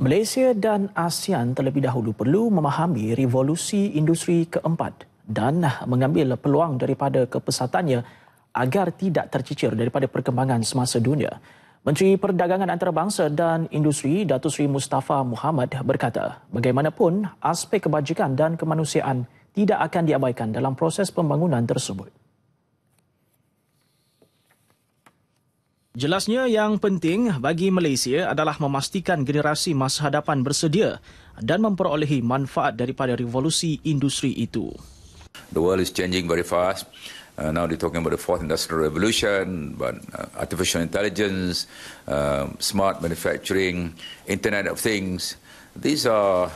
Malaysia dan ASEAN terlebih dahulu perlu memahami revolusi industri keempat dan eh, mengambil peluang daripada kepesatannya agar tidak tercicir daripada perkembangan semasa dunia. Menteri Perdagangan Antarabangsa dan Industri Datuk Seri Mustafa Muhammad berkata, bagaimanapun aspek kebajikan dan kemanusiaan tidak akan diabaikan dalam proses pembangunan tersebut. Jelasnya yang penting bagi Malaysia adalah memastikan generasi masa hadapan bersedia dan memperolehi manfaat daripada revolusi industri itu. The world is changing very fast. Uh, now they're talking about the fourth industrial revolution, but uh, artificial intelligence, uh, smart manufacturing, internet of things. These are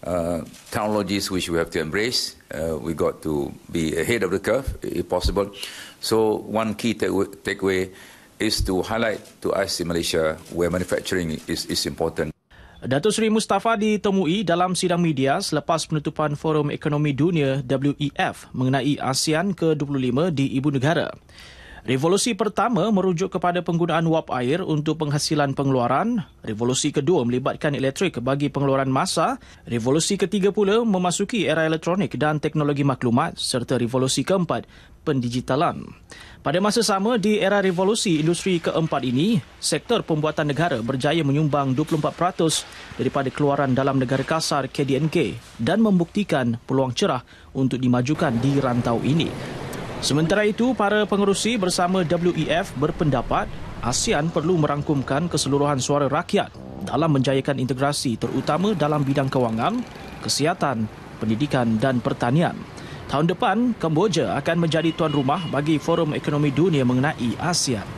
uh, technologies which we have to embrace. Uh, we got to be ahead of the curve, if possible. So one key takeaway. Take is to highlight to us in Malaysia where manufacturing is is important. Datuk Seri Mustafa ditemui dalam sidang media selepas penutupan Forum Ekonomi Dunia WEF mengenai ASEAN ke-25 di ibu negara. Revolusi pertama merujuk kepada penggunaan wap air untuk penghasilan pengeluaran. Revolusi kedua melibatkan elektrik bagi pengeluaran masa. Revolusi ketiga pula memasuki era elektronik dan teknologi maklumat serta revolusi keempat pendigitalan. Pada masa sama di era revolusi industri keempat ini, sektor pembuatan negara berjaya menyumbang 24% daripada keluaran dalam negara kasar KDNK dan membuktikan peluang cerah untuk dimajukan di rantau ini. Sementara itu, para pengerusi bersama WEF berpendapat ASEAN perlu merangkumkan keseluruhan suara rakyat dalam menjayakan integrasi terutama dalam bidang kewangan, kesihatan, pendidikan dan pertanian. Tahun depan, Kemboja akan menjadi tuan rumah bagi Forum Ekonomi Dunia mengenai ASEAN.